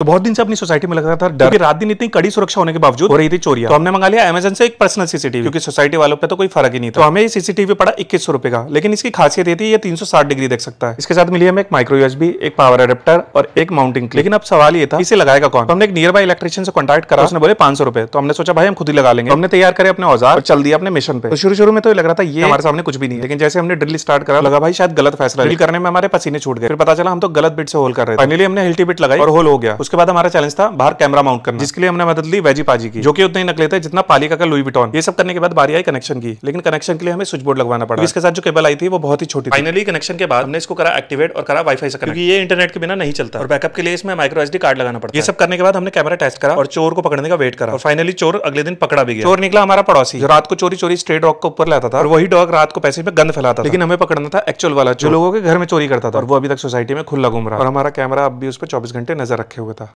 तो बहुत दिन से अपनी सोसाइटी में लग रहा था डर रात दिन इतनी कड़ी सुरक्षा होने के बावजूद हो रही थी चोरिया तो हमने मंगा लिया अमेजन से एक पर्सनल सीसीटीवी क्योंकि सोसाइटी वालों पे तो कोई फर्क ही नहीं था तो हमें सीसीटीवी पड़ा इक्कीस सौ रुपए का लेकिन इसकी खासियत ये थी ये 360 डिग्री देख सकता है इसके साथ मिली हमें एक माइक्रो यूएसबी एक पावर अडेप्टर और एक माउंटिंग लेकिन अब सवाल ये था इसे लगाएगा कौन तो हमने एक नियर बाई इलेक्ट्रिशियन से कॉन्टेक्ट करा उसने बोले पांच रुपए तो हमने सोचा भाई हम खुद ही लगा लेंगे तो हमने तैयार करे अपने औजार और चल दिया अपने मिशन पे तो शुरू शुरू में तो लग रहा था ये हमारे सामने कुछ भी नहीं लेकिन जैसे हमने ड्रिल स्टार्ट करा लगा भाई शायद गलत फैसला ड्रिल करने में हमारे पसीने छूट गए फिर पता चला हम तो गलत बिट से होल कर रहे थे फाइनली हमने हिल्टी बिट लगाई और होल हो गया उसके बाद हमारा चैलेंज था बाहर कैमरा माउंट करना जिसके लिए हमने मदद ली वैजी पाजी की जो कि उतना ही नकल था जितना पालिका का लुई बिटॉन ये सब करने के बाद बारी आई कनेक्शन की लेकिन कनेक्शन के लिए हमें स्विच बोर्ड लगवाना पड़ा इसके साथ जो केबल आई थी वो बहुत ही छोटी फाइनली कनेक्शन के बाद हमने इसको करा एक्टिवेट और करा वाईफाई से क्योंकि ये इंटरनेट के बिना नहीं चलता और बैकअप के लिए इसमें माइक्रो एसडी कार्ड लगाना पड़ा ये सब करने के बाद हमने कैमरा टेस्ट करा और चोर को पकड़ने का वेट करा और फाइनली चोर अगले दिन पकड़ा भी गया चोर निकला हमारा पड़ोसी जो रात को चोरी चोरी स्ट्रेट डॉग को ऊपर लाता था और वही डॉग रात को पैसे में गंद फैलाता लेकिन हमें पकड़ना था एक्चुअल वाला जो लोगों के घर में चोरी करता था और वो अभी तक सोसाइटी में खुला घूम रहा और हमारा कैमरा अब भी उस पर चौबीस घंटे नजर रखे हुए